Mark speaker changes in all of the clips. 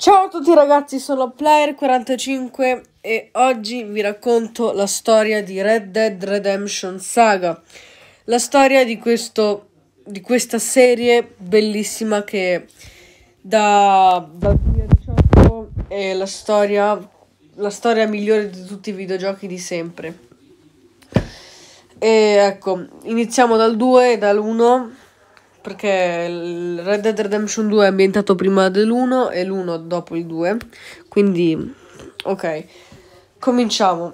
Speaker 1: Ciao a tutti ragazzi, sono Player45 e oggi vi racconto la storia di Red Dead Redemption Saga. La storia di, questo, di questa serie bellissima che da, dal 2018 è la storia, la storia migliore di tutti i videogiochi di sempre. E ecco, iniziamo dal 2 e dall'1 perché il Red Dead Redemption 2 è ambientato prima dell'1 e l'1 dopo il 2. Quindi, ok, cominciamo.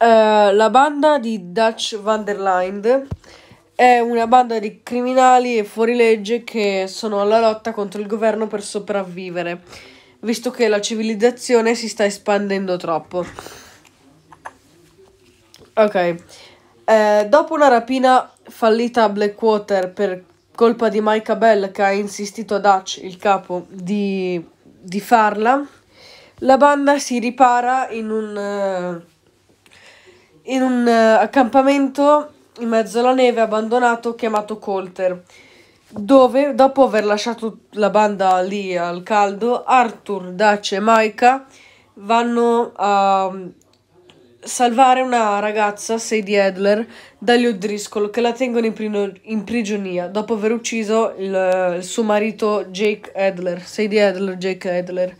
Speaker 1: Uh, la banda di Dutch Vanderland è una banda di criminali e fuorilegge che sono alla lotta contro il governo per sopravvivere, visto che la civilizzazione si sta espandendo troppo. Ok. Eh, dopo una rapina fallita a Blackwater per colpa di Micah Bell che ha insistito a Dutch, il capo, di, di farla, la banda si ripara in un, eh, in un eh, accampamento in mezzo alla neve abbandonato chiamato Colter, dove dopo aver lasciato la banda lì al caldo, Arthur, Dutch e Micah vanno a salvare una ragazza, Sadie Adler, dagli O'Driscoll che la tengono in, prino, in prigionia dopo aver ucciso il, il, suo marito Jake Adler. Sadie Adler, Jake Edler.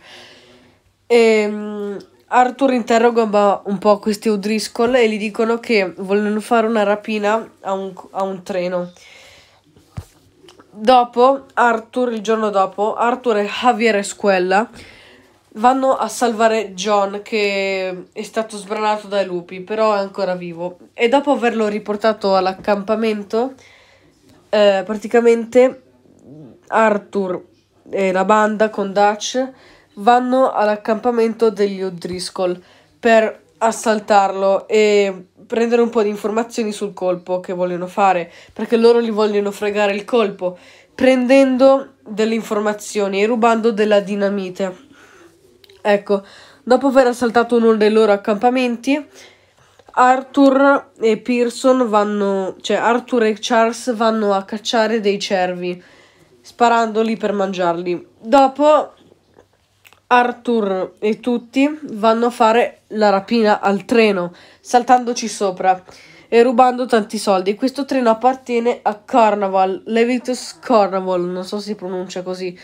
Speaker 1: E, um, Arthur interroga un po' questi O'Driscoll e gli dicono che vogliono fare una rapina a un, a un treno. Dopo, Arthur, il giorno dopo, Arthur e Javier Esquella vanno a salvare John che è stato sbranato dai lupi, però è ancora vivo. E dopo averlo riportato all'accampamento, eh, praticamente Arthur e la banda con Dutch vanno all'accampamento degli O'Driscoll per assaltarlo e prendere un po' di informazioni sul colpo che vogliono fare, perché loro li vogliono fregare il colpo, prendendo delle informazioni e rubando della dinamite Ecco, dopo aver assaltato uno dei loro accampamenti, Arthur e Pearson vanno, cioè Arthur e Charles vanno a cacciare dei cervi, sparandoli per mangiarli. Dopo Arthur e tutti vanno a fare la rapina al treno, saltandoci sopra e rubando tanti soldi. Questo treno appartiene a Carnival, Levitus Carnival, non so se si pronuncia così.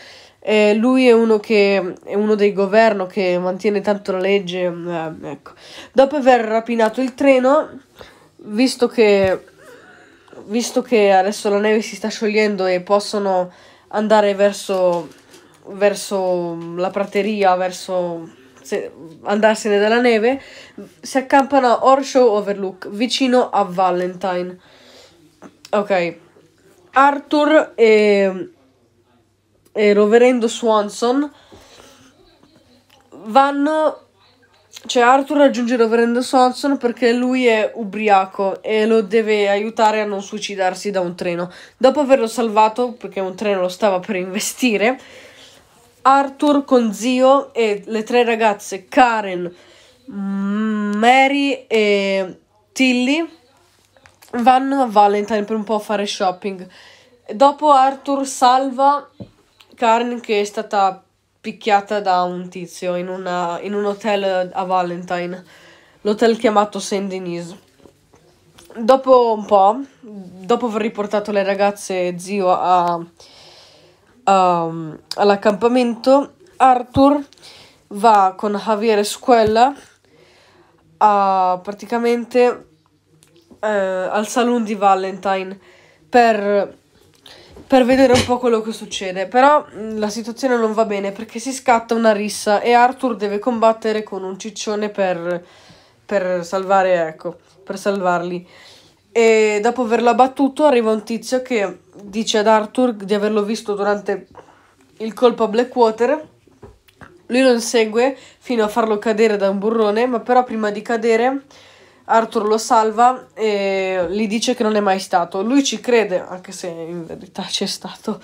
Speaker 1: Eh, lui è uno, che, è uno del governo che mantiene tanto la legge. Eh, ecco. Dopo aver rapinato il treno, visto che, visto che adesso la neve si sta sciogliendo e possono andare verso, verso la prateria, verso se, andarsene dalla neve, si accampano a Orshow Overlook, vicino a Valentine. Ok. Arthur e e Roverendo Swanson vanno. Cioè, Arthur raggiunge Roverendo Swanson perché lui è ubriaco e lo deve aiutare a non suicidarsi da un treno. Dopo averlo salvato, perché un treno lo stava per investire, Arthur con zio e le tre ragazze Karen, Mary e Tilly vanno a Valentine per un po' a fare shopping. Dopo Arthur salva Karen che è stata picchiata da un tizio in, una, in un hotel a Valentine, l'hotel chiamato Saint Denis. Dopo un po', dopo aver riportato le ragazze zio a, a, um, all'accampamento, Arthur va con Javier Scuella a praticamente eh, al saloon di Valentine per per vedere un po' quello che succede. Però mm, la situazione non va bene perché si scatta una rissa e Arthur deve combattere con un ciccione per, per salvare, ecco, per salvarli. E dopo averlo abbattuto arriva un tizio che dice ad Arthur di averlo visto durante il colpo a Blackwater. Lui lo insegue fino a farlo cadere da un burrone, ma però prima di cadere Arthur lo salva e gli dice che non è mai stato. Lui ci crede, anche se in verità c'è stato.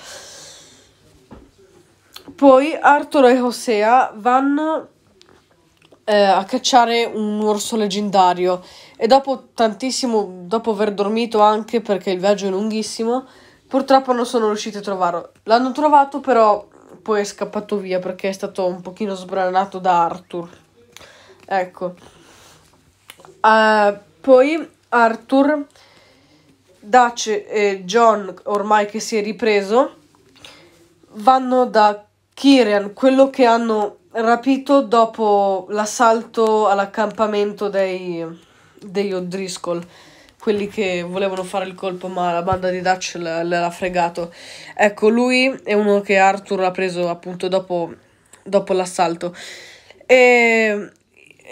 Speaker 1: Poi Arthur e Hosea vanno eh, a cacciare un orso leggendario e dopo tantissimo, dopo aver dormito anche perché il viaggio è lunghissimo, purtroppo non sono riusciti a trovarlo. L'hanno trovato però poi è scappato via perché è stato un pochino sbranato da Arthur. Ecco. Uh, poi Arthur, Dutch e John, ormai che si è ripreso, vanno da Kieran, quello che hanno rapito dopo l'assalto all'accampamento dei, degli O'Driscoll, quelli che volevano fare il colpo ma la banda di Dutch l'era fregato. Ecco, lui è uno che Arthur ha preso appunto dopo, dopo l'assalto. E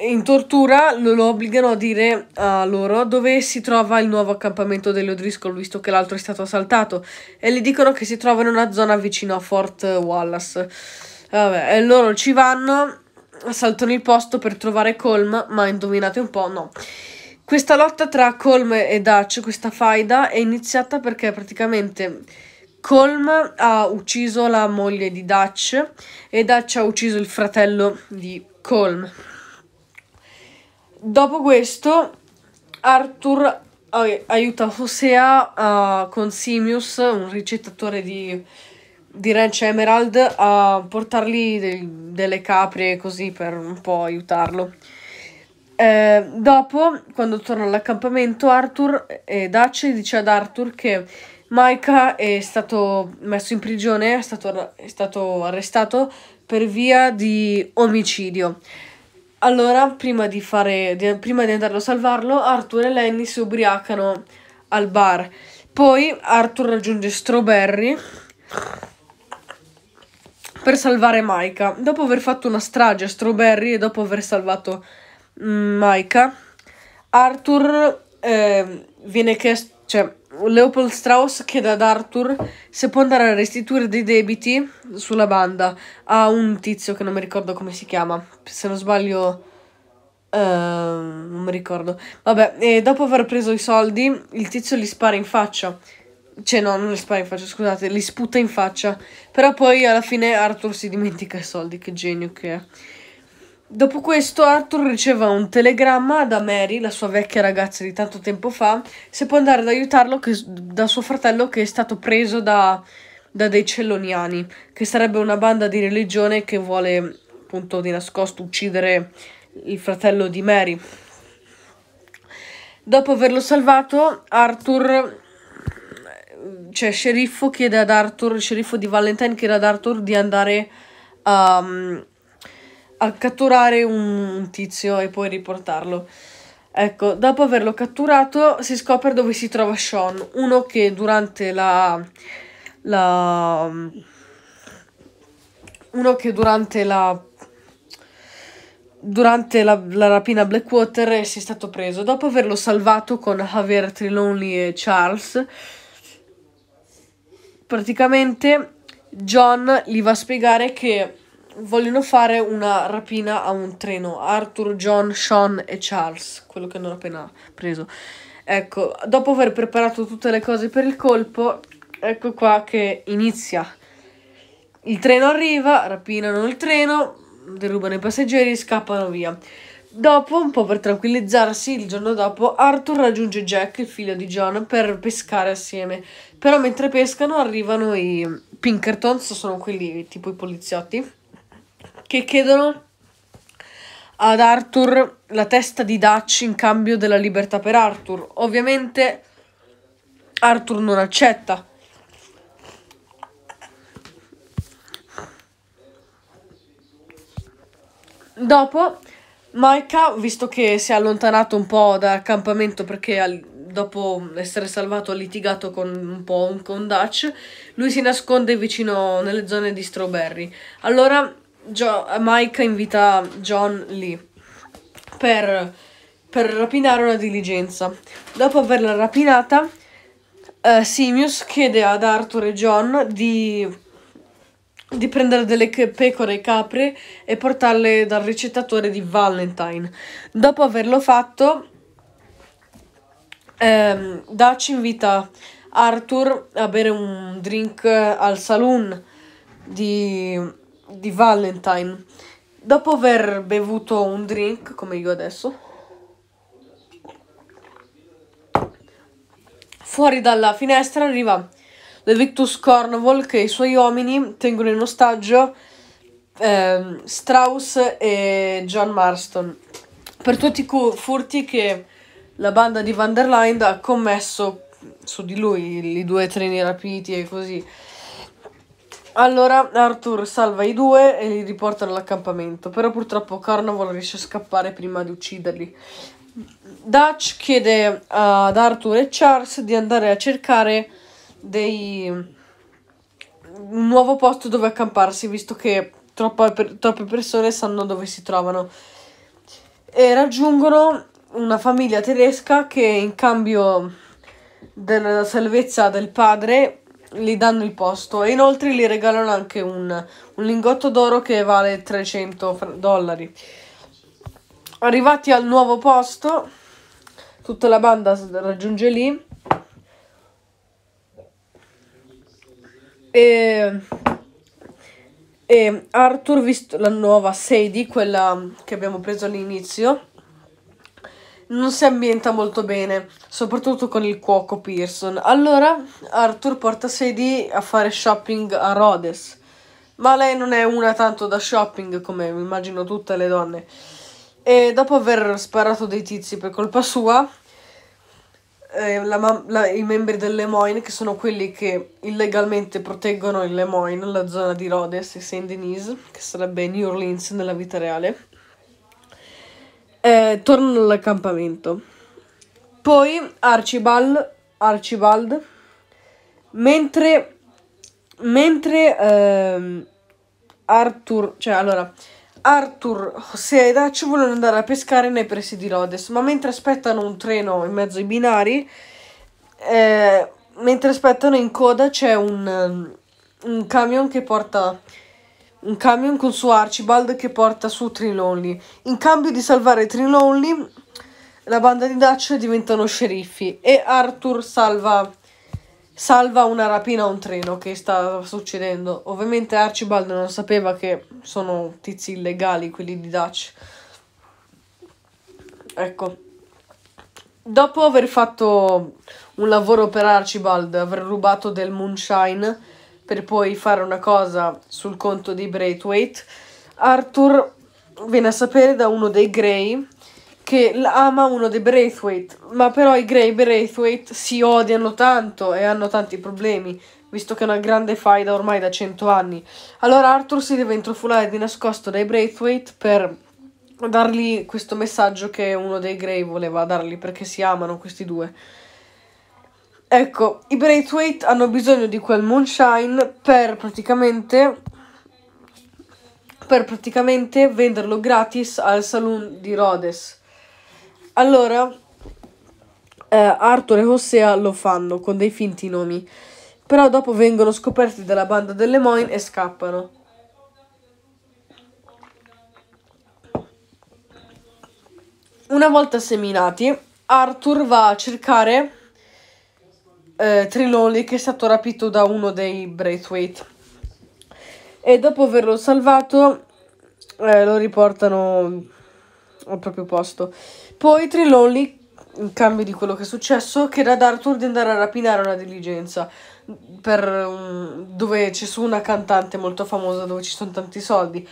Speaker 1: in tortura lo obbligano a dire a loro dove si trova il nuovo accampamento dell'Odriscoll, visto che l'altro è stato assaltato, e gli dicono che si trova in una zona vicino a Fort Wallace. Vabbè, e loro ci vanno, assaltano il posto per trovare Colm, ma indovinate un po', no. Questa lotta tra Colm e Dutch, questa faida, è iniziata perché praticamente Colm ha ucciso la moglie di Dutch e Dutch ha ucciso il fratello di Colm. Dopo questo, Arthur aiuta Hosea uh, con Simius, un ricettatore di, di Ranch Emerald, a portargli de- delle capre così per un po' aiutarlo. Eh, dopo, quando torna all'accampamento, Arthur eh, Dace dice ad Arthur che Micah è stato messo in prigione, è stato, è stato arrestato per via di omicidio. Allora, prima di, fare, di, prima di andarlo a salvarlo, Arthur e Lenny si ubriacano al bar. Poi Arthur raggiunge Strawberry per salvare Maika. Dopo aver fatto una strage a Strawberry e dopo aver salvato Maika, mm, Arthur eh, viene chiesto, cioè Leopold Strauss chiede ad Arthur se può andare a restituire dei debiti sulla banda a un tizio che non mi ricordo come si chiama. Se non sbaglio, uh, non mi ricordo. Vabbè, e dopo aver preso i soldi, il tizio li spara in faccia. Cioè, no, non li spara in faccia, scusate, li sputa in faccia. Però poi alla fine Arthur si dimentica i soldi. Che genio che è. Dopo questo Arthur riceve un telegramma da Mary, la sua vecchia ragazza di tanto tempo fa, se può andare ad aiutarlo che, da suo fratello che è stato preso da, da dei celloniani, che sarebbe una banda di religione che vuole appunto di nascosto uccidere il fratello di Mary. Dopo averlo salvato, Arthur, cioè sceriffo, chiede ad Arthur, sceriffo di Valentine chiede ad Arthur di andare a... Um, a catturare un tizio e poi riportarlo. Ecco, dopo averlo catturato si scopre dove si trova Sean, uno che durante la... la uno che durante la durante la, la rapina Blackwater si è stato preso. Dopo averlo salvato con Javier Triloni e Charles, praticamente John gli va a spiegare che vogliono fare una rapina a un treno. Arthur, John, Sean e Charles, quello che hanno appena preso. Ecco, dopo aver preparato tutte le cose per il colpo, ecco qua che inizia. Il treno arriva, rapinano il treno, derubano i passeggeri, e scappano via. Dopo, un po' per tranquillizzarsi, il giorno dopo Arthur raggiunge Jack, il figlio di John, per pescare assieme. Però mentre pescano arrivano i Pinkertons, sono quelli tipo i poliziotti che chiedono ad Arthur la testa di Dutch in cambio della libertà per Arthur. Ovviamente Arthur non accetta. Dopo Maika, visto che si è allontanato un po' dall'accampamento perché al, dopo essere salvato ha litigato con un po' con Dutch, lui si nasconde vicino nelle zone di Strawberry. Allora Gio- Mike invita John lì per, per, rapinare una diligenza. Dopo averla rapinata, eh, Simius chiede ad Arthur e John di, di prendere delle pecore e capre e portarle dal ricettatore di Valentine. Dopo averlo fatto, eh, Dutch invita Arthur a bere un drink eh, al saloon di di Valentine. Dopo aver bevuto un drink, come io adesso, fuori dalla finestra arriva The Victus Cornwall che i suoi uomini tengono in ostaggio eh, Strauss e John Marston per tutti i furti che la banda di Van der Leyen ha commesso su di lui, i due treni rapiti e così. Allora Arthur salva i due e li riporta all'accampamento, però purtroppo Carnival riesce a scappare prima di ucciderli. Dutch chiede ad Arthur e Charles di andare a cercare dei... un nuovo posto dove accamparsi, visto che per... troppe persone sanno dove si trovano. E raggiungono una famiglia tedesca che in cambio della salvezza del padre gli danno il posto e inoltre gli regalano anche un, un lingotto d'oro che vale 300 dollari. Arrivati al nuovo posto, tutta la banda raggiunge lì e, e Arthur, visto la nuova Sadie, quella che abbiamo preso all'inizio, non si ambienta molto bene, soprattutto con il cuoco Pearson. Allora Arthur porta Sadie a fare shopping a Rhodes, ma lei non è una tanto da shopping come immagino tutte le donne. E dopo aver sparato dei tizi per colpa sua, eh, la, la, i membri del Lemoyne, che sono quelli che illegalmente proteggono il Lemoyne, la zona di Rhodes e Saint Denise, che sarebbe New Orleans nella vita reale, eh, tornano all'accampamento. Poi Archibald, Archibald mentre, mentre ehm, Arthur, cioè allora, Arthur, José e vogliono andare a pescare nei pressi di Rhodes, ma mentre aspettano un treno in mezzo ai binari, eh, mentre aspettano in coda c'è un, ehm, un camion che porta un camion con su Archibald che porta su Trilonely. In cambio di salvare Trilonely, la banda di Dutch diventano sceriffi e Arthur salva, salva una rapina a un treno che sta succedendo. Ovviamente Archibald non sapeva che sono tizi illegali quelli di Dutch. Ecco. Dopo aver fatto un lavoro per Archibald, aver rubato del moonshine per poi fare una cosa sul conto di Braithwaite, Arthur viene a sapere da uno dei Grey che ama uno dei Braithwaite, ma però i Grey Braithwaite si odiano tanto e hanno tanti problemi, visto che è una grande faida ormai da 100 anni. Allora Arthur si deve intrufolare di nascosto dai Braithwaite per dargli questo messaggio che uno dei Grey voleva dargli perché si amano questi due. Ecco, i Braithwaite hanno bisogno di quel moonshine per praticamente, per praticamente venderlo gratis al saloon di Rhodes. Allora, eh, Arthur e Hosea lo fanno con dei finti nomi, però dopo vengono scoperti dalla banda delle Moine e scappano. Una volta seminati, Arthur va a cercare eh, Triloli che è stato rapito da uno dei Braithwaite. E dopo averlo salvato eh, lo riportano al proprio posto. Poi Triloli, in cambio di quello che è successo, chiede ad Arthur di andare a rapinare una diligenza per, um, dove c'è su una cantante molto famosa dove ci sono tanti soldi.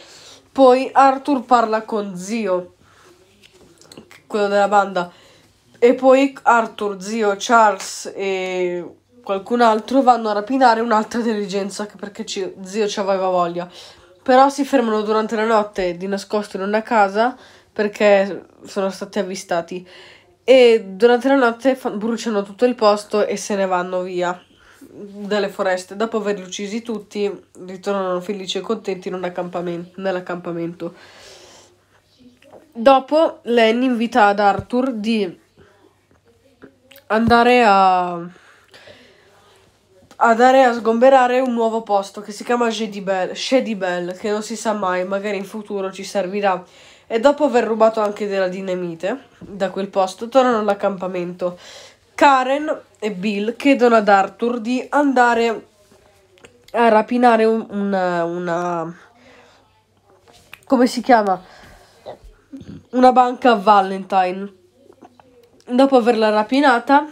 Speaker 1: Poi Arthur parla con Zio, quello della banda, e poi Arthur, zio Charles e qualcun altro vanno a rapinare un'altra diligenza perché ci, zio ci aveva voglia. Però si fermano durante la notte di nascosto in una casa perché sono stati avvistati. E durante la notte fa- bruciano tutto il posto e se ne vanno via dalle foreste. Dopo averli uccisi tutti, ritornano felici e contenti accampamento, nell'accampamento. Dopo, Lenny invita ad Arthur di andare a andare a sgomberare un nuovo posto che si chiama Shady Bell, Shady Bell, che non si sa mai, magari in futuro ci servirà. E dopo aver rubato anche della dinamite da quel posto, tornano all'accampamento. Karen e Bill chiedono ad Arthur di andare a rapinare un, una, una... come si chiama? Una banca Valentine dopo averla rapinata,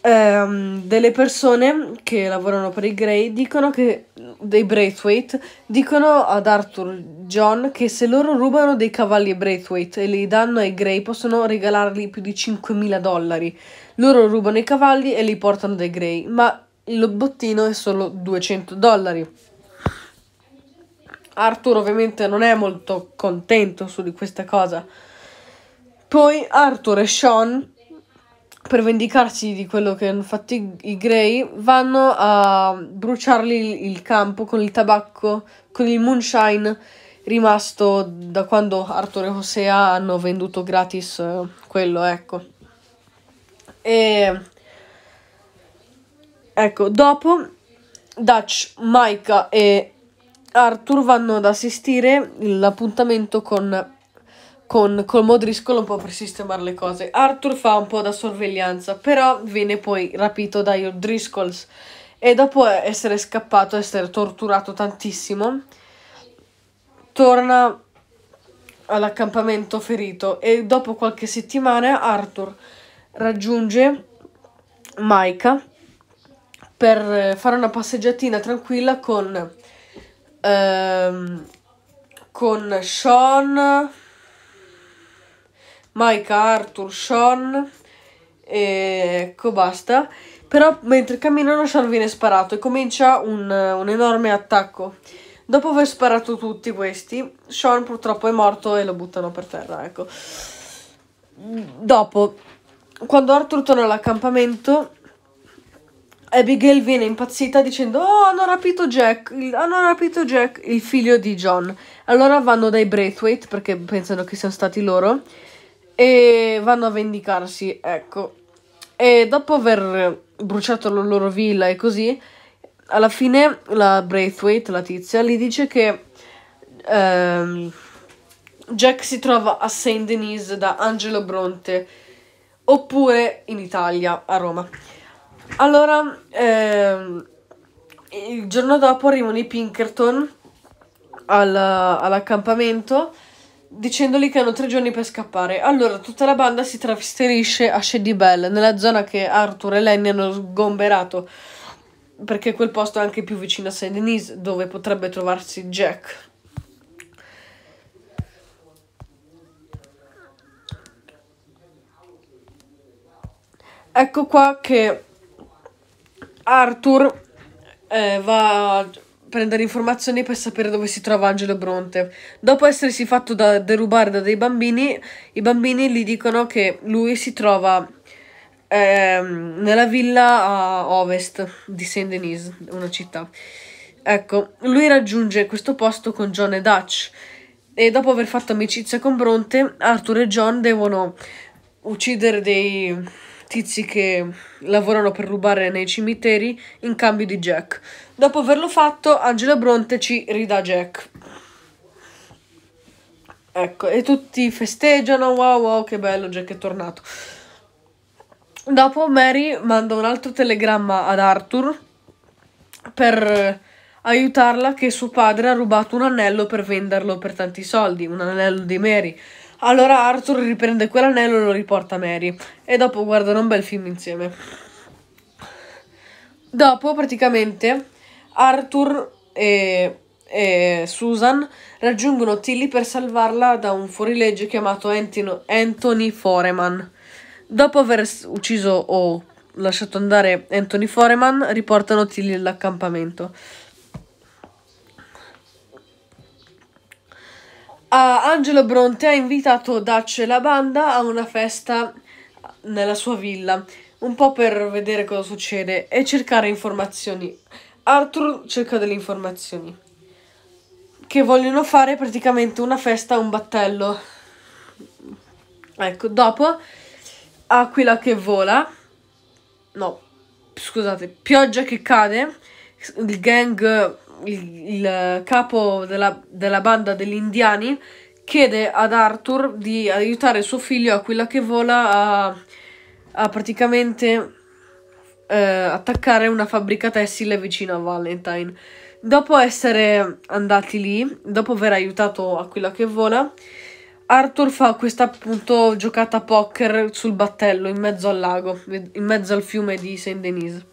Speaker 1: ehm, delle persone che lavorano per i Grey dicono che dei Braithwaite dicono ad Arthur John che se loro rubano dei cavalli Braithwaite e li danno ai Grey possono regalarli più di 5.000 dollari. Loro rubano i cavalli e li portano dai Grey, ma il bottino è solo 200 dollari. Arthur ovviamente non è molto contento su di questa cosa. Poi Arthur e Sean, per vendicarsi di quello che hanno fatto i, i Grey, vanno a bruciargli il campo con il tabacco, con il moonshine rimasto da quando Arthur e Hosea hanno venduto gratis eh, quello, ecco. E ecco, dopo Dutch, Micah e Arthur vanno ad assistire l'appuntamento con con, col modriscolo un po' per sistemare le cose. Arthur fa un po' da sorveglianza, però viene poi rapito dai Driscolls e dopo essere scappato, essere torturato tantissimo, torna all'accampamento ferito e dopo qualche settimana Arthur raggiunge Maika per eh, fare una passeggiatina tranquilla con, ehm, con Sean, Mike, Arthur, Sean e ecco basta. Però mentre camminano Sean viene sparato e comincia un, un enorme attacco. Dopo aver sparato tutti questi, Sean purtroppo è morto e lo buttano per terra, ecco. Dopo, quando Arthur torna all'accampamento, Abigail viene impazzita dicendo Oh, hanno rapito Jack, hanno rapito Jack, il figlio di John. Allora vanno dai Braithwaite perché pensano che siano stati loro e vanno a vendicarsi, ecco. E dopo aver bruciato la loro villa e così, alla fine la Braithwaite, la tizia, gli dice che ehm, Jack si trova a Saint Denis da Angelo Bronte oppure in Italia, a Roma. Allora, ehm, il giorno dopo arrivano i Pinkerton alla, all'accampamento dicendogli che hanno tre giorni per scappare. Allora tutta la banda si trasferisce a Shady Bell, nella zona che Arthur e Lenny hanno sgomberato, perché quel posto è anche più vicino a Saint Denis, dove potrebbe trovarsi Jack. Ecco qua che Arthur eh, va prendere informazioni per sapere dove si trova Angelo Bronte. Dopo essersi fatto da derubare da dei bambini, i bambini gli dicono che lui si trova ehm, nella villa a ovest di Saint-Denis, una città. Ecco, lui raggiunge questo posto con John e Dutch e dopo aver fatto amicizia con Bronte, Arthur e John devono uccidere dei tizi che lavorano per rubare nei cimiteri in cambio di Jack. Dopo averlo fatto, Angela Bronte ci ridà Jack. Ecco, e tutti festeggiano, wow wow, che bello, Jack è tornato. Dopo Mary manda un altro telegramma ad Arthur per aiutarla che suo padre ha rubato un anello per venderlo per tanti soldi, un anello di Mary. Allora Arthur riprende quell'anello e lo riporta a Mary e dopo guardano un bel film insieme. Dopo praticamente Arthur e, e Susan raggiungono Tilly per salvarla da un fuorilegge chiamato Anthony Foreman. Dopo aver ucciso o lasciato andare Anthony Foreman, riportano Tilly all'accampamento. Ah, Angelo Bronte ha invitato Dacce e la banda a una festa nella sua villa, un po' per vedere cosa succede e cercare informazioni. Arthur cerca delle informazioni. Che vogliono fare praticamente una festa a un battello. Ecco, dopo Aquila che vola. No, scusate, pioggia che cade. Il gang il, il capo della, della banda degli indiani, chiede ad Arthur di aiutare suo figlio Aquila che vola a, a praticamente eh, attaccare una fabbrica tessile vicino a Valentine. Dopo essere andati lì, dopo aver aiutato Aquila che vola, Arthur fa questa appunto giocata poker sul battello in mezzo al lago, in mezzo al fiume di Saint-Denis.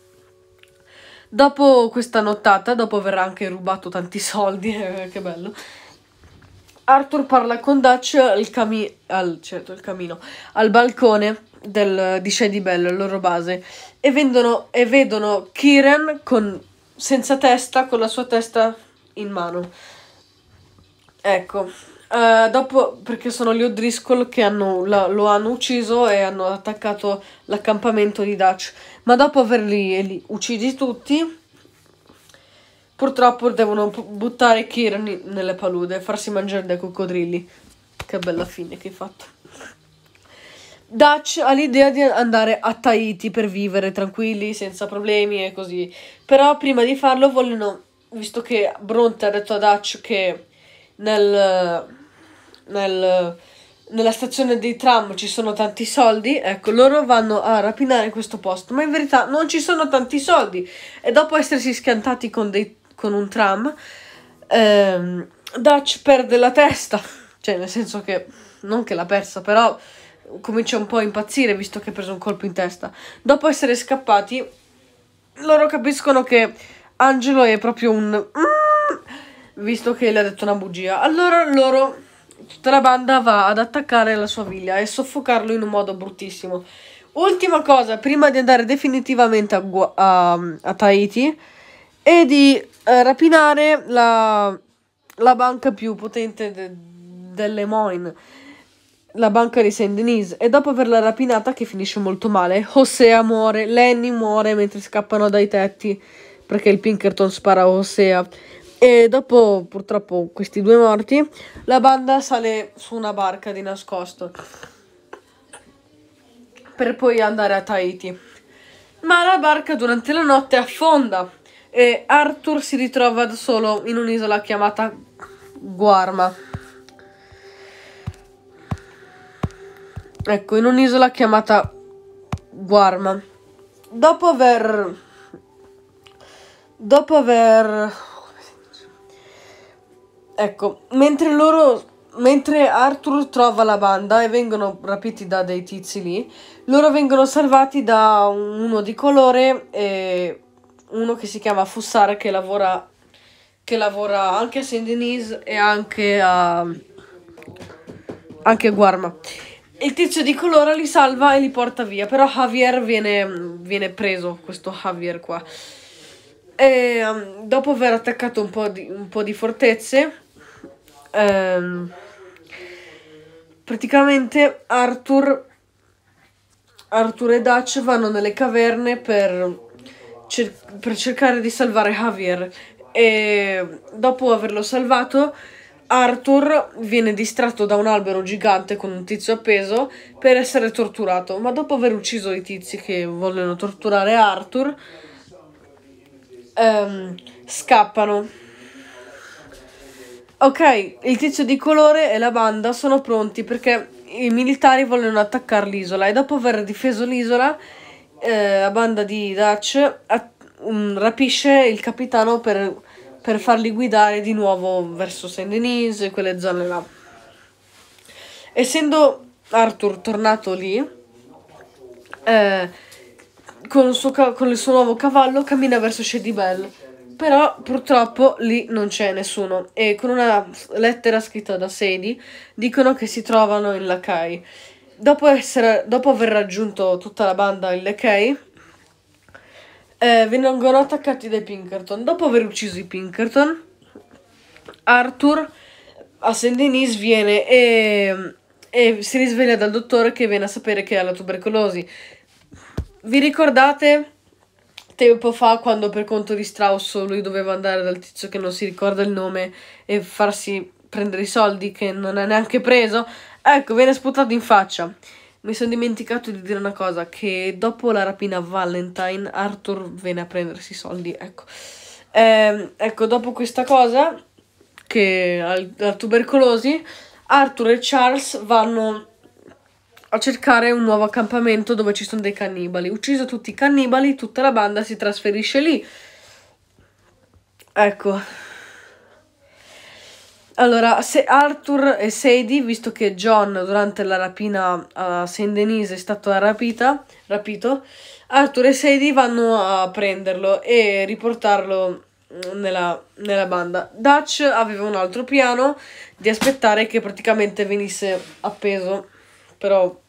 Speaker 1: Dopo questa nottata, dopo aver anche rubato tanti soldi, eh, che bello, Arthur parla con Dutch al, cami al, certo, il camino, al balcone del, di Shady Bell, la loro base, e, vendono, e vedono Kiran con, senza testa, con la sua testa in mano. Ecco, uh, dopo, perché sono gli O'Driscoll che hanno, la, lo hanno ucciso e hanno attaccato l'accampamento di Dutch ma dopo averli uccisi tutti, purtroppo devono buttare Kiran nelle palude, e farsi mangiare dai coccodrilli. Che bella fine che hai fatto. Dutch ha l'idea di andare a Tahiti per vivere tranquilli, senza problemi e così. Però prima di farlo vogliono, visto che Bronte ha detto a Dutch che nel, nel nella stazione dei tram ci sono tanti soldi, ecco, loro vanno a rapinare questo posto, ma in verità non ci sono tanti soldi. E dopo essersi schiantati con, dei, con un tram, ehm, Dutch perde la testa, cioè nel senso che, non che l'ha persa, però comincia un po' a impazzire visto che ha preso un colpo in testa. Dopo essere scappati, loro capiscono che Angelo è proprio un... Mm, visto che le ha detto una bugia. Allora loro tutta la banda va ad attaccare la sua villa e soffocarlo in un modo bruttissimo. Ultima cosa, prima di andare definitivamente a, a, a Tahiti, è di eh, rapinare la, la, banca più potente de, delle Moines, la banca di Saint Denis. E dopo averla rapinata, che finisce molto male, Hosea muore, Lenny muore mentre scappano dai tetti perché il Pinkerton spara a Hosea. E dopo purtroppo questi due morti, la banda sale su una barca di nascosto per poi andare a Tahiti. Ma la barca durante la notte affonda e Arthur si ritrova da solo in un'isola chiamata Guarma. Ecco, in un'isola chiamata Guarma. Dopo aver... Dopo aver Ecco, mentre loro mentre Arthur trova la banda e vengono rapiti da dei tizi lì, loro vengono salvati da uno di colore e uno che si chiama Fussar che lavora, che lavora anche a Saint Denis e anche a, anche Guarma. Il tizio di colore li salva e li porta via, però Javier viene, viene preso, questo Javier qua. E, um, dopo aver attaccato un po' di, un po di fortezze, ehm, praticamente Arthur, Arthur e Dutch vanno nelle caverne per, cer per cercare di salvare Javier e dopo averlo salvato Arthur viene distratto da un albero gigante con un tizio appeso per essere torturato, ma dopo aver ucciso i tizi che vogliono torturare Arthur, ehm, scappano. Ok, il tizio di colore e la banda sono pronti perché i militari vogliono attaccare l'isola e dopo aver difeso l'isola, eh, la banda di Dutch a, um, mm, rapisce il capitano per, per, farli guidare di nuovo verso Saint Denis e quelle zone là. Essendo Arthur tornato lì, eh, con, suo, con, il suo nuovo cavallo cammina verso Shady Bell però purtroppo lì non c'è nessuno e con una lettera scritta da Sadie dicono che si trovano in Lakai. Dopo, essere, dopo aver raggiunto tutta la banda in Lakai, eh, vengono attaccati dai Pinkerton. Dopo aver ucciso i Pinkerton, Arthur a Saint-Denis viene e, e si risveglia dal dottore che viene a sapere che ha la tubercolosi. Vi ricordate tempo fa quando per conto di Strauss lui doveva andare dal tizio che non si ricorda il nome e farsi prendere i soldi che non ha neanche preso, ecco, viene sputato in faccia. Mi sono dimenticato di dire una cosa, che dopo la rapina Valentine Arthur viene a prendersi i soldi, ecco. Eh, ecco, dopo questa cosa, che ha la tubercolosi, Arthur e Charles vanno a cercare un nuovo accampamento dove ci sono dei cannibali. Ucciso tutti i cannibali, tutta la banda si trasferisce lì. Ecco. Allora, se Arthur e Sadie, visto che John durante la rapina a Saint Denis è stato rapita, rapito, Arthur e Sadie vanno a prenderlo e riportarlo nella, nella, banda. Dutch aveva un altro piano di aspettare che praticamente venisse appeso, però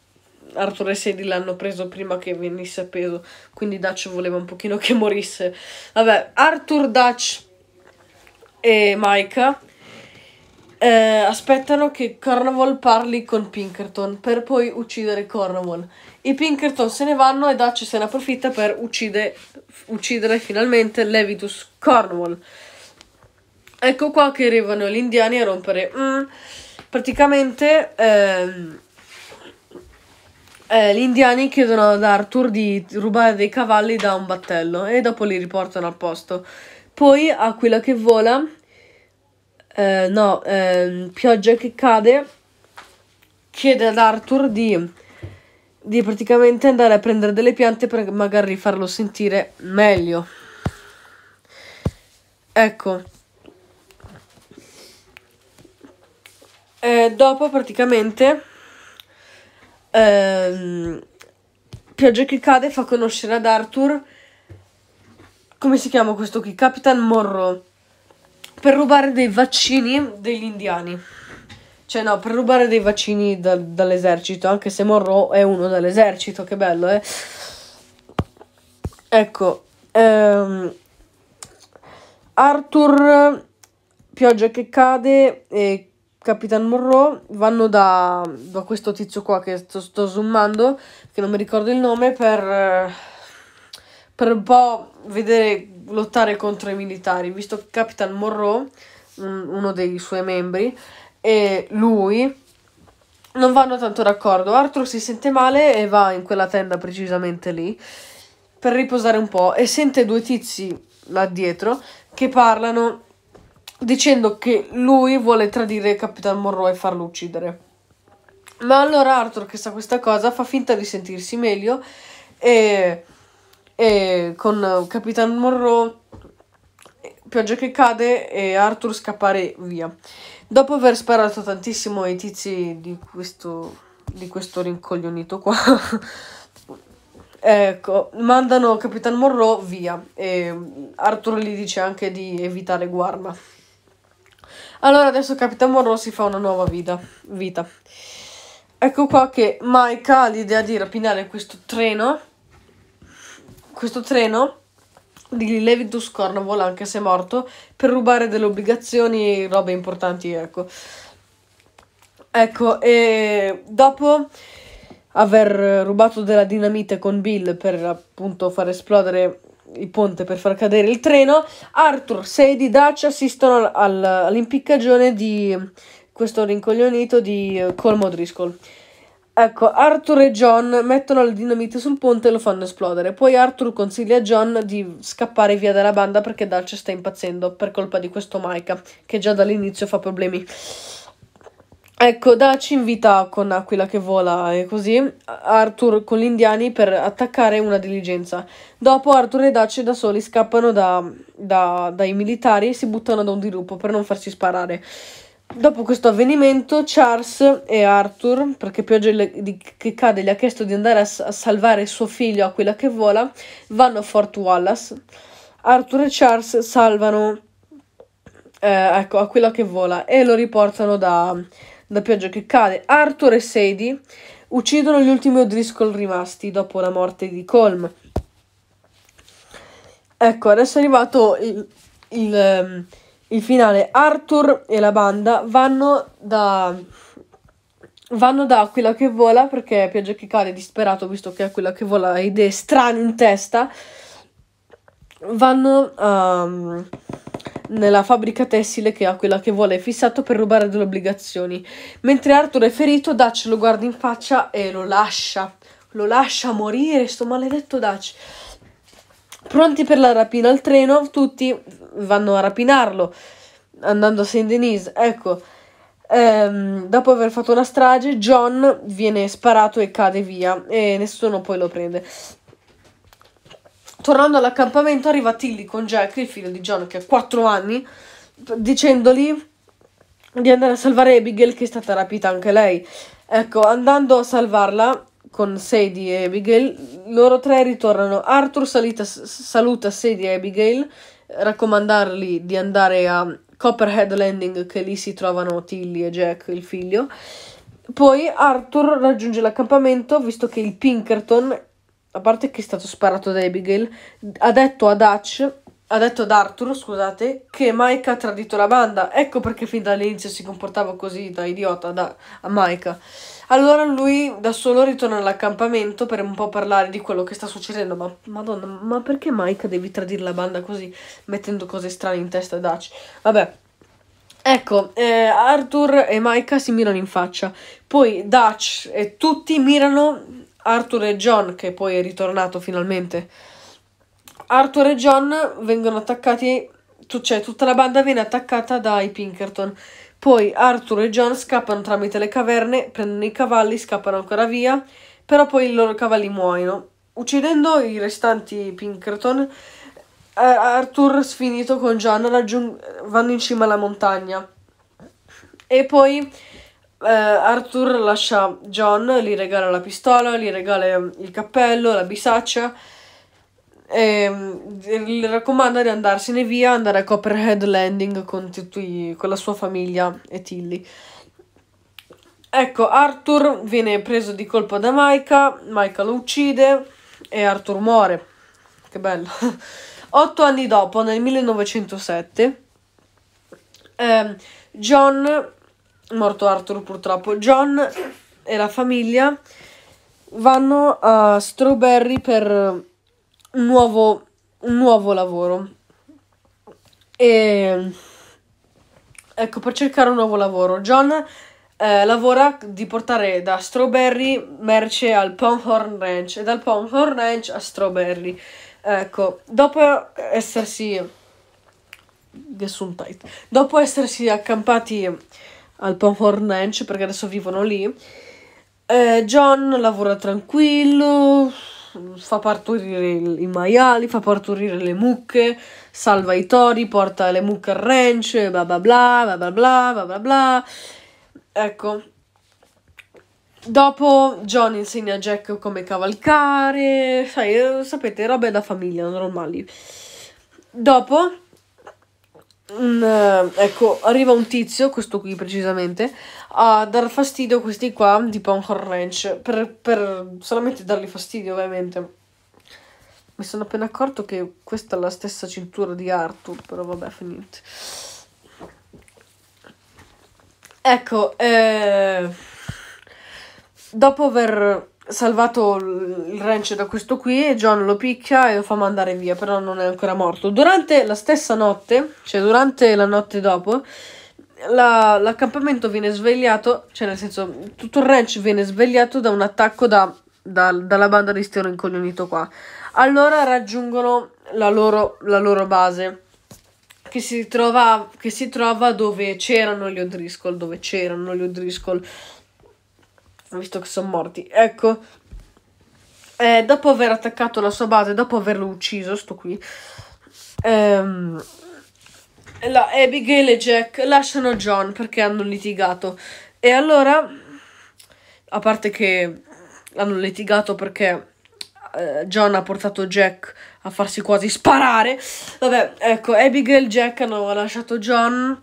Speaker 1: Arthur e Sadie l'hanno preso prima che venisse appeso. quindi Dutch voleva un pochino che morisse. Vabbè, Arthur, Dutch e Micah eh, aspettano che Carnival parli con Pinkerton per poi uccidere Carnival. I Pinkerton se ne vanno e Dutch se ne approfitta per uccide, uccidere finalmente Levitus Carnival. Ecco qua che arrivano gli indiani a rompere. Mm, praticamente... Ehm, eh, gli indiani chiedono ad Arthur di rubare dei cavalli da un battello e dopo li riportano al posto. Poi Aquila che vola, eh, no, eh, pioggia che cade, chiede ad Arthur di, di praticamente andare a prendere delle piante per magari farlo sentire meglio. Ecco. Eh, dopo praticamente Ehm, Pioggia che cade fa conoscere ad Arthur. Come si chiama questo qui? Capitan Morrow. Per rubare dei vaccini degli indiani. Cioè, no, per rubare dei vaccini da, dall'esercito. Anche se Morrow è uno dall'esercito, che bello, eh. Ecco. Ehm, Arthur, pioggia che cade e Capitan Monroe vanno da, da questo tizio qua che sto, sto, zoomando, che non mi ricordo il nome, per, eh, per un po' vedere lottare contro i militari, visto che Capitan Monroe, uno dei suoi membri, e lui non vanno tanto d'accordo. Arthur si sente male e va in quella tenda precisamente lì per riposare un po' e sente due tizi là dietro che parlano dicendo che lui vuole tradire Capitan Monroe e farlo uccidere. Ma allora Arthur, che sa questa cosa, fa finta di sentirsi meglio e, e con Capitan Monroe pioggia che cade e Arthur scappare via. Dopo aver sparato tantissimo ai tizi di questo, di questo rincoglionito qua, ecco, mandano Capitan Monroe via e Arthur gli dice anche di evitare Guarma. Allora adesso Capitan Monroe si fa una nuova vita. vita. Ecco qua che Mike ha l'idea di rapinare questo treno. Questo treno di Levitus Cornwall, anche se morto, per rubare delle obbligazioni e robe importanti, ecco. Ecco, e dopo aver rubato della dinamite con Bill per appunto far esplodere il ponte per far cadere il treno, Arthur, Seid e Dutch assistono al, all'impiccagione di questo rincoglionito di eh, Colmo Driscoll. Ecco, Arthur e John mettono le dinamite sul ponte e lo fanno esplodere. Poi Arthur consiglia a John di scappare via dalla banda perché Dutch sta impazzendo per colpa di questo Micah che già dall'inizio fa problemi. Ecco, Daci invita con Aquila che vola e così Arthur con gli indiani per attaccare una diligenza. Dopo Arthur e Daci da soli scappano da, da, dai militari e si buttano da un dirupo per non farsi sparare. Dopo questo avvenimento, Charles e Arthur, perché Pioggia che cade gli ha chiesto di andare a, a salvare suo figlio Aquila che vola, vanno a Fort Wallace. Arthur e Charles salvano eh, ecco, Aquila che vola e lo riportano da la pioggia che cade. Arthur e Sadie uccidono gli ultimi O'Driscoll rimasti dopo la morte di Colm. Ecco, adesso è arrivato il, il, ehm, il finale. Arthur e la banda vanno da, vanno da Aquila che vola perché Piaggio che cade è disperato visto che Aquila che vola ha idee strane in testa. Vanno a. Um, nella fabbrica tessile che ha quella che vuole, fissato per rubare delle obbligazioni. Mentre Arthur è ferito, Dutch lo guarda in faccia e lo lascia. Lo lascia morire, sto maledetto Dutch. Pronti per la rapina al treno, tutti vanno a rapinarlo, andando a Saint Denis. Ecco, ehm, dopo aver fatto la strage, John viene sparato e cade via, e nessuno poi lo prende tornando all'accampamento, arriva Tilly con Jack, il figlio di John, che ha 4 anni, dicendogli di andare a salvare Abigail, che è stata rapita anche lei. Ecco, andando a salvarla con Sadie e Abigail, loro tre ritornano. Arthur salita, saluta Sadie e Abigail, raccomandarli di andare a Copperhead Landing, che lì si trovano Tilly e Jack, il figlio. Poi Arthur raggiunge l'accampamento, visto che il Pinkerton a parte che è stato sparato da Abigail, ha detto a Dutch, ha detto ad Arthur, scusate, che Micah ha tradito la banda. Ecco perché fin dall'inizio si comportava così da idiota da, a Micah. Allora lui da solo ritorna all'accampamento per un po' parlare di quello che sta succedendo. Ma madonna, ma perché Micah devi tradire la banda così, mettendo cose strane in testa a Dutch? Vabbè. Ecco, eh, Arthur e Micah si mirano in faccia. Poi Dutch e tutti mirano Arthur e John, che poi è ritornato finalmente. Arthur e John vengono attaccati, cioè tutta la banda viene attaccata dai Pinkerton. Poi Arthur e John scappano tramite le caverne, prendono i cavalli, scappano ancora via, però poi i loro cavalli muoiono. Uccidendo i restanti Pinkerton, eh, Arthur sfinito con John vanno in cima alla montagna. E poi eh, Arthur lascia John, gli regala la pistola, gli regala ehm, il cappello, la bisaccia e ehm, gli raccomanda di andarsene via, andare a Copperhead Landing con, tutti, con la sua famiglia e Tilly. Ecco, Arthur viene preso di colpo da Maika, Maika lo uccide e Arthur muore. Che bello. Otto anni dopo, nel 1907, eh, John morto Arthur purtroppo, John e la famiglia vanno a Strawberry per un nuovo, un nuovo lavoro. E ecco, per cercare un nuovo lavoro, John eh, lavora di portare da Strawberry merce al Ponghorn Ranch e dal Ponghorn Ranch a Strawberry. Ecco, dopo essersi... Dopo essersi accampati al Power Ranch perché adesso vivono lì. Eh, John lavora tranquillo, fa partorire i maiali, fa partorire le mucche, salva i tori, porta le mucche al ranch, bla bla bla bla bla bla bla bla. Ecco. Dopo John insegna a Jack come cavalcare, sai, eh, sapete, robe da famiglia normali. Dopo Mm, eh, ecco, arriva un tizio, questo qui precisamente, a dar fastidio a questi qua di Ponhor Ranch. Per, per solamente dargli fastidio, ovviamente. Mi sono appena accorto che questa è la stessa cintura di Arthur, però vabbè, fa niente. Ecco, eh, dopo aver salvato il ranch da questo qui e John lo picchia e lo fa mandare via, però non è ancora morto. Durante la stessa notte, cioè durante la notte dopo, la, l'accampamento viene svegliato, cioè nel senso tutto il ranch viene svegliato da un attacco da, da, dalla banda di Stero incoglionito qua. Allora raggiungono la loro, la loro base. Che si, trova, che si, trova, dove c'erano gli O'Driscoll, dove c'erano gli O'Driscoll, visto che sono morti. Ecco, eh, dopo aver attaccato la sua base, dopo averlo ucciso, sto qui, ehm, la Abigail e Jack lasciano John perché hanno litigato. E allora, a parte che hanno litigato perché eh, John ha portato Jack a farsi quasi sparare, vabbè, ecco, Abigail e Jack hanno lasciato John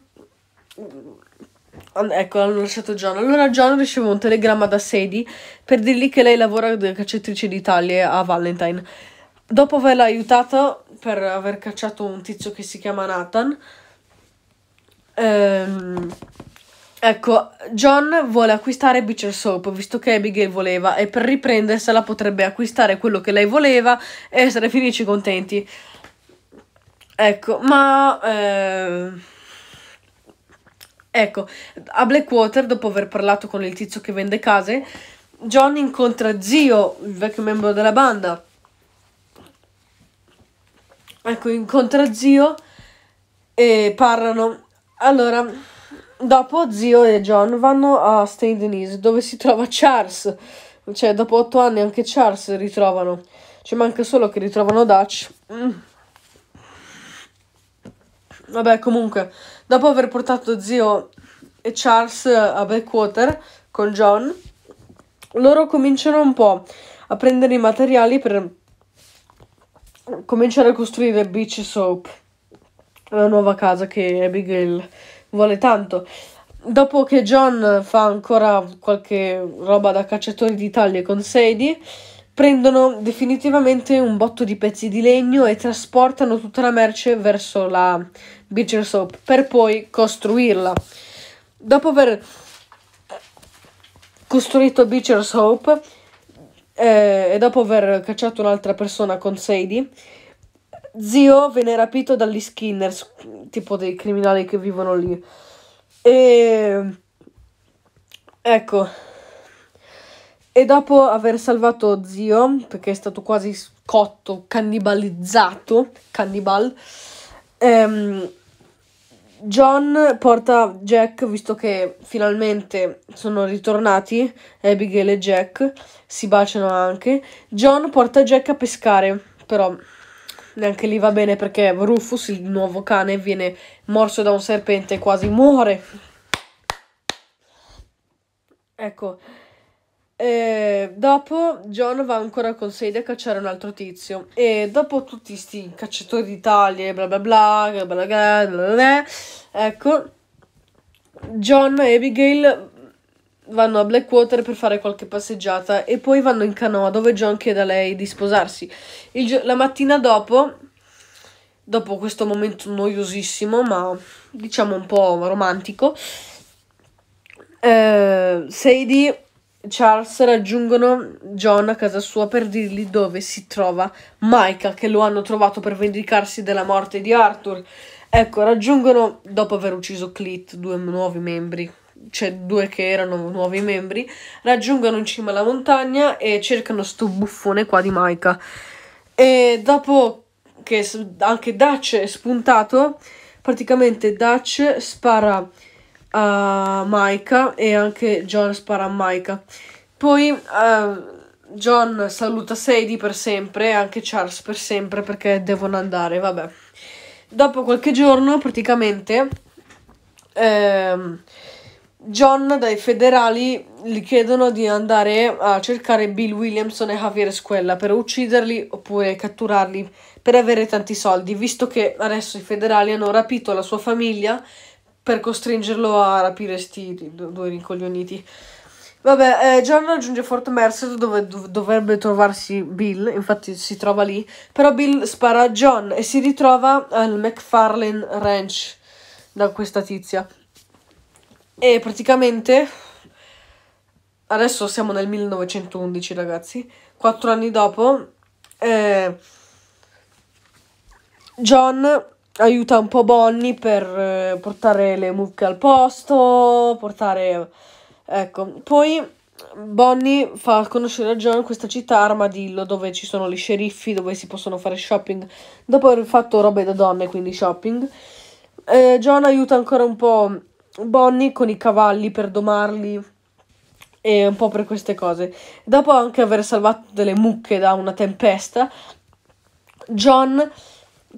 Speaker 1: Ecco, hanno lasciato John. Allora John riceve un telegramma da Sadie per dirgli che lei lavora da cacciatrice d'Italia a Valentine. Dopo averla aiutata per aver cacciato un tizio che si chiama Nathan, ehm, ecco, John vuole acquistare Beecher Soap, visto che Abigail voleva, e per riprendersela potrebbe acquistare quello che lei voleva e essere felici e contenti. Ecco, ma... Ehm, Ecco, a Blackwater, dopo aver parlato con il tizio che vende case, John incontra Zio, il vecchio membro della banda. Ecco, incontra Zio e parlano. Allora, dopo Zio e John vanno a St. Denise, dove si trova Charles. Cioè, dopo otto anni anche Charles ritrovano. Ci manca solo che ritrovano Dutch. Mm. Vabbè, comunque, Dopo aver portato zio e Charles a Backwater con John, loro cominciano un po' a prendere i materiali per cominciare a costruire Beach Soap, la nuova casa che Abigail vuole tanto. Dopo che John fa ancora qualche roba da cacciatori d'Italia con Sadie, prendono definitivamente un botto di pezzi di legno e trasportano tutta la merce verso la Beacher Soap per poi costruirla. Dopo aver eh, costruito Beacher Soap eh, e dopo aver cacciato un'altra persona con Sadie, zio viene rapito dagli Skinners, tipo dei criminali che vivono lì. E ecco. E dopo aver salvato zio, perché è stato quasi scotto, cannibalizzato, cannibal, ehm, John porta Jack, visto che finalmente sono ritornati, Abigail e Jack si baciano anche. John porta Jack a pescare, però neanche lì va bene perché Rufus, il nuovo cane, viene morso da un serpente e quasi muore. Ecco, e dopo John va ancora con Sadie a cacciare un altro tizio. E dopo tutti questi cacciatori di taglie, bla bla bla, bla bla bla, bla, bla ecco, John e Abigail vanno a Blackwater per fare qualche passeggiata e poi vanno in canoa dove John chiede a lei di sposarsi. Gio- la mattina dopo, dopo questo momento noiosissimo ma diciamo un po' romantico, eh, Sadie Charles raggiungono John a casa sua per dirgli dove si trova Micah, che lo hanno trovato per vendicarsi della morte di Arthur. Ecco, raggiungono dopo aver ucciso Clit, due nuovi membri, cioè due che erano nuovi membri, raggiungono in cima alla montagna e cercano sto buffone qua di Micah. E dopo che anche Dutch è spuntato, praticamente Dutch spara a Micah e anche John spara a Micah. Poi uh, John saluta Sadie per sempre e anche Charles per sempre perché devono andare, vabbè. Dopo qualche giorno praticamente ehm, John dai federali gli chiedono di andare a cercare Bill Williamson e Javier Squella per ucciderli oppure catturarli per avere tanti soldi, visto che adesso i federali hanno rapito la sua famiglia per costringerlo a rapire sti due rincoglioniti. Vabbè, eh, John raggiunge Fort Mercer dove dov- dovrebbe trovarsi Bill, infatti si trova lì, però Bill spara a John e si ritrova al McFarlane Ranch da questa tizia. E praticamente adesso siamo nel 1911 ragazzi, quattro anni dopo, eh, John aiuta un po' Bonnie per eh, portare le mucche al posto, portare... Ecco, poi Bonnie fa conoscere a John questa città armadillo dove ci sono gli sceriffi, dove si possono fare shopping, dopo aver fatto robe da donne, quindi shopping. Eh, John aiuta ancora un po' Bonnie con i cavalli per domarli e un po' per queste cose. Dopo anche aver salvato delle mucche da una tempesta, John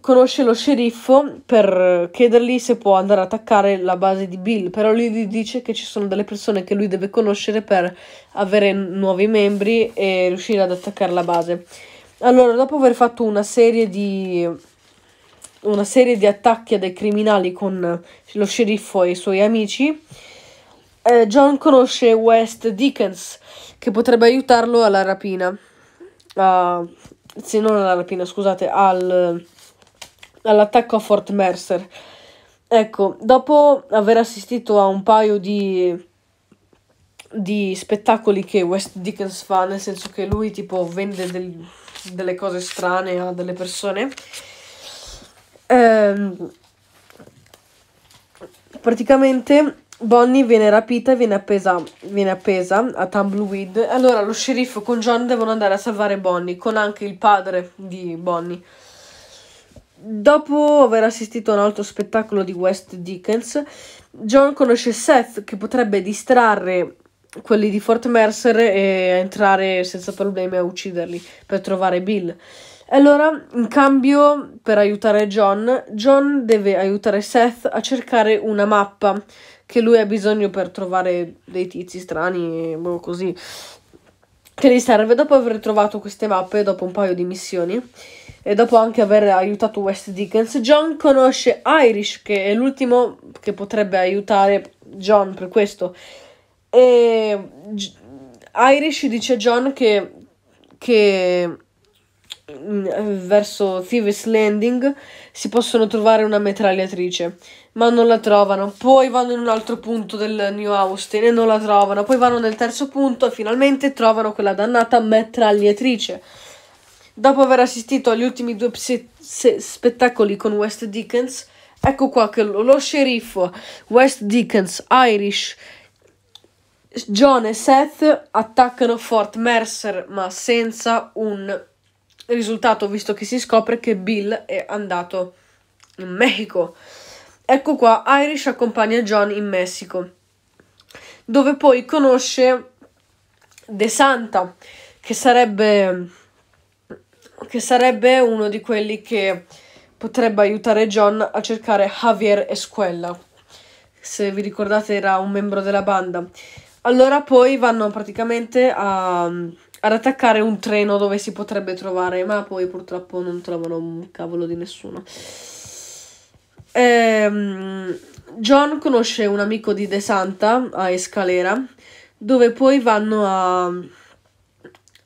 Speaker 1: conosce lo sceriffo per chiedergli se può andare ad attaccare la base di Bill, però lui gli dice che ci sono delle persone che lui deve conoscere per avere nuovi membri e riuscire ad attaccare la base. Allora, dopo aver fatto una serie di una serie di attacchi a dei criminali con lo sceriffo e i suoi amici, eh, John conosce West Dickens che potrebbe aiutarlo alla rapina. Uh, se non alla rapina, scusate, al all'attacco a Fort Mercer. Ecco, dopo aver assistito a un paio di, di spettacoli che West Dickens fa, nel senso che lui tipo vende del, delle cose strane a delle persone, ehm, praticamente Bonnie viene rapita e viene appesa, viene appesa a Tumbleweed. Allora lo sceriffo con John devono andare a salvare Bonnie, con anche il padre di Bonnie. Dopo aver assistito a un altro spettacolo di West Dickens, John conosce Seth che potrebbe distrarre quelli di Fort Mercer e entrare senza problemi a ucciderli per trovare Bill. E Allora, in cambio, per aiutare John, John deve aiutare Seth a cercare una mappa che lui ha bisogno per trovare dei tizi strani, boh, così, che gli serve. Dopo aver trovato queste mappe, dopo un paio di missioni, e dopo anche aver aiutato West Dickens, John conosce Irish, che è l'ultimo che potrebbe aiutare John per questo. E Irish dice a John che, che mm, verso Thieves Landing si possono trovare una metragliatrice, ma non la trovano. Poi vanno in un altro punto del New Austin e non la trovano. Poi vanno nel terzo punto e finalmente trovano quella dannata metragliatrice. Dopo aver assistito agli ultimi due pse- spettacoli con West Dickens, ecco qua che lo, lo sceriffo West Dickens Irish John e Seth attaccano Fort Mercer, ma senza un risultato, visto che si scopre che Bill è andato in Messico. Ecco qua, Irish accompagna John in Messico, dove poi conosce De Santa, che sarebbe che sarebbe uno di quelli che potrebbe aiutare John a cercare Javier Esquella. Se vi ricordate era un membro della banda. Allora poi vanno praticamente a, ad attaccare un treno dove si potrebbe trovare, ma poi purtroppo non trovano un cavolo di nessuno. Ehm, John conosce un amico di De Santa a Escalera, dove poi vanno a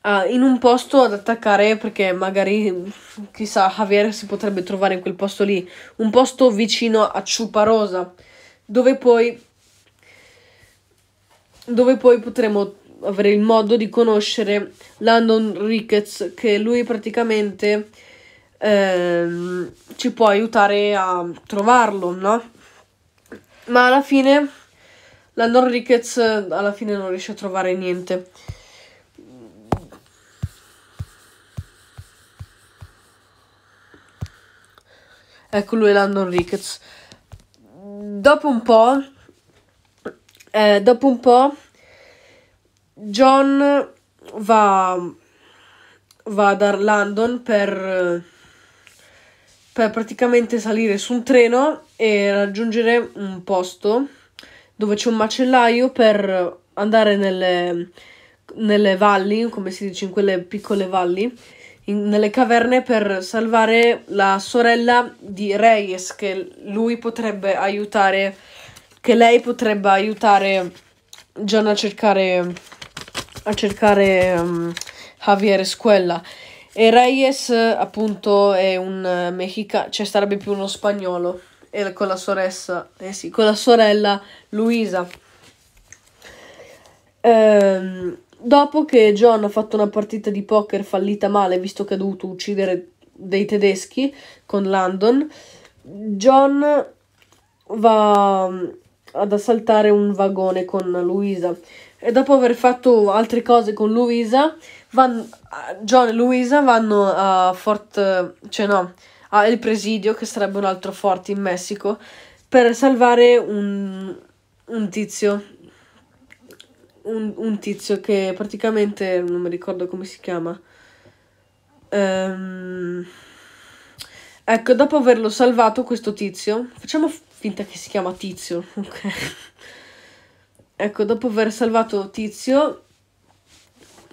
Speaker 1: ah, in un posto ad attaccare perché magari, chissà, Javier si potrebbe trovare in quel posto lì, un posto vicino a Ciuparosa, dove poi, dove poi potremo avere il modo di conoscere Landon Ricketts, che lui praticamente ehm, ci può aiutare a trovarlo, no? Ma alla fine, Landon Ricketts eh, alla fine non riesce a trovare niente. Ecco lui Landon Ricketts. Dopo un po', eh, dopo un po', John va, va ad Arlandon per, per praticamente salire su un treno e raggiungere un posto dove c'è un macellaio per andare nelle, nelle valli, come si dice in quelle piccole valli, in, nelle caverne per salvare la sorella di Reyes che lui potrebbe aiutare, che lei potrebbe aiutare John a cercare, a cercare um, Javier Escuela. E Reyes appunto è un eh, mexicano, cioè sarebbe più uno spagnolo e con la sorella, eh sì, con la sorella Luisa. Ehm Dopo che John ha fatto una partita di poker fallita male, visto che ha dovuto uccidere dei tedeschi con Landon, John va mm, ad assaltare un vagone con Luisa e dopo aver fatto altre cose con Luisa, vanno, John e Luisa vanno a Fort, cioè no, a El Presidio, che sarebbe un altro forte in Messico, per salvare un, un tizio un, un tizio che praticamente non mi ricordo come si chiama. Ehm, ecco, dopo averlo salvato, questo tizio, facciamo finta che si chiama tizio, ok? ecco, dopo aver salvato tizio,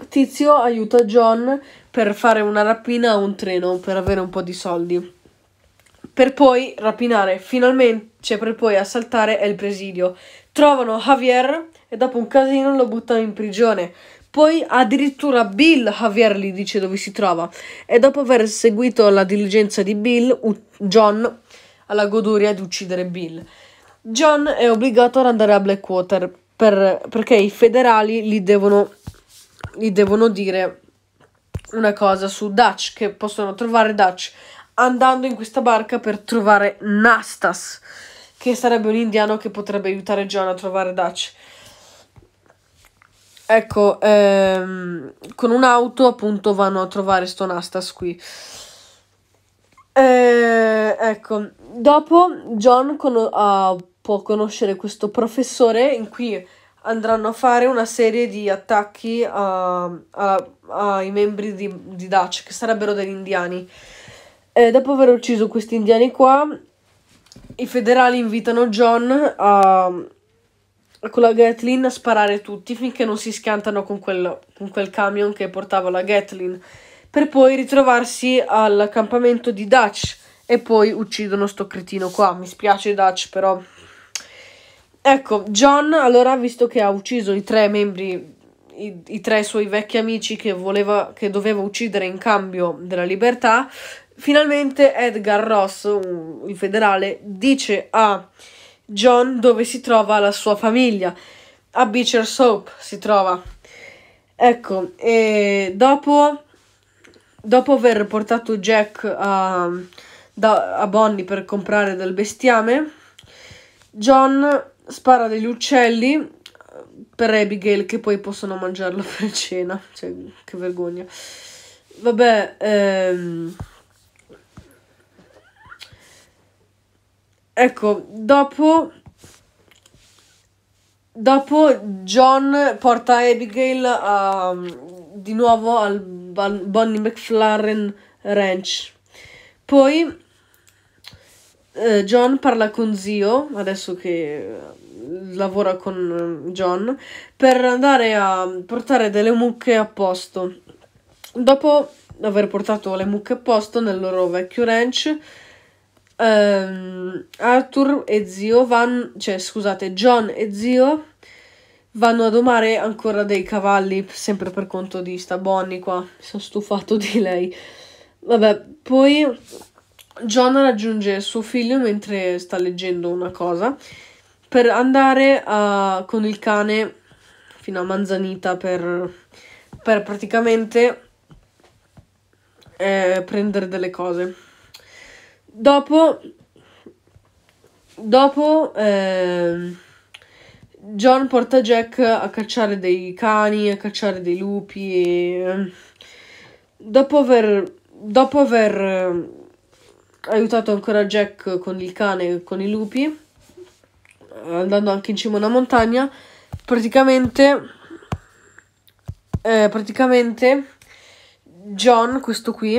Speaker 1: tizio aiuta John per fare una rapina a un treno per avere un po' di soldi. Per poi rapinare finalmente, cioè per poi assaltare il presidio. Trovano Javier e dopo un casino lo buttano in prigione. Poi addirittura Bill Javier gli dice dove si trova e dopo aver seguito la diligenza di Bill, John ha la goduria di uccidere Bill. John è obbligato ad andare a Blackwater per, perché i federali gli devono, gli devono dire una cosa su Dutch che possono trovare Dutch andando in questa barca per trovare Nastas che sarebbe un indiano che potrebbe aiutare John a trovare Dutch. Ecco, ehm, con un'auto appunto vanno a trovare Stonastas qui. Eh, ecco, dopo John con- ah, può conoscere questo professore in cui andranno a fare una serie di attacchi ai membri di, di Dutch, che sarebbero degli indiani. E eh, dopo aver ucciso questi indiani qua, i federali invitano John a, con la Gatlin a sparare tutti finché non si schiantano con, quello, con quel camion che portava la Gatlin, per poi ritrovarsi all'accampamento di Dutch e poi uccidono sto cretino qua. Mi spiace Dutch però. Ecco, John allora, visto che ha ucciso i tre membri, i, i tre suoi vecchi amici che, voleva, che doveva uccidere in cambio della libertà, finalmente Edgar Ross, il federale, dice a... Ah, John dove si trova la sua famiglia. A Beecher Soap si trova. Ecco, e dopo, dopo aver portato Jack a, da, a Bonnie per comprare del bestiame, John spara degli uccelli per Abigail che poi possono mangiarlo per cena. Cioè, che vergogna. Vabbè, ehm... Ecco, dopo dopo John porta Abigail a, ehm, di nuovo al Bonnie McFlaren Ranch. Poi eh, John parla con zio, adesso che eh, lavora con eh, John, per andare a portare delle mucche a posto. Dopo aver portato le mucche a posto nel loro vecchio ranch, um, Arthur e zio vanno, cioè scusate, John e zio vanno a domare ancora dei cavalli, sempre per conto di sta Bonnie qua, mi sono stufato di lei. Vabbè, poi John raggiunge suo figlio mentre sta leggendo una cosa per andare a, con il cane fino a Manzanita per, per praticamente eh, prendere delle cose. Dopo, dopo eh, John porta Jack a cacciare dei cani, a cacciare dei lupi. E, ehm, dopo aver, dopo aver ehm, aiutato ancora Jack con il cane e con i lupi, andando anche in cima a una montagna, praticamente, eh, praticamente John, questo qui,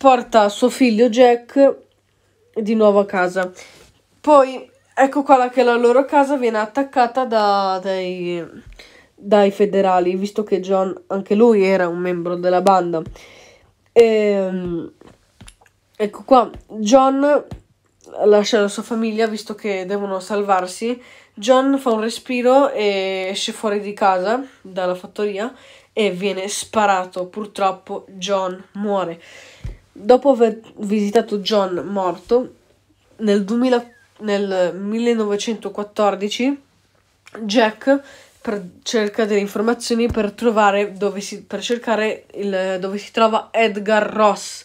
Speaker 1: porta suo figlio Jack di nuovo a casa. Poi ecco qua che la loro casa viene attaccata da, dai, dai, federali, visto che John, anche lui era un membro della banda. E, ehm, ecco qua, John lascia la sua famiglia, visto che devono salvarsi. John fa un respiro e esce fuori di casa, dalla fattoria, e viene sparato. Purtroppo John muore. Dopo aver visitato John morto nel, 2000, nel 1914, Jack per, cerca delle informazioni per, si, per cercare il, dove si trova Edgar Ross,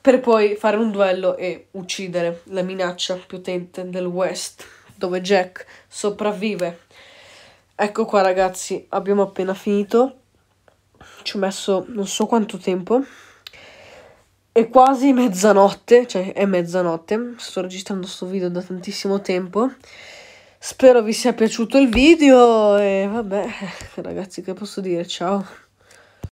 Speaker 1: per poi fare un duello e uccidere la minaccia più potente del West, dove Jack sopravvive. Ecco qua ragazzi, abbiamo appena finito, ci ho messo non so quanto tempo, è quasi mezzanotte, cioè è mezzanotte, sto registrando questo video da tantissimo tempo. Spero vi sia piaciuto il video e vabbè, ragazzi, che posso dire? Ciao!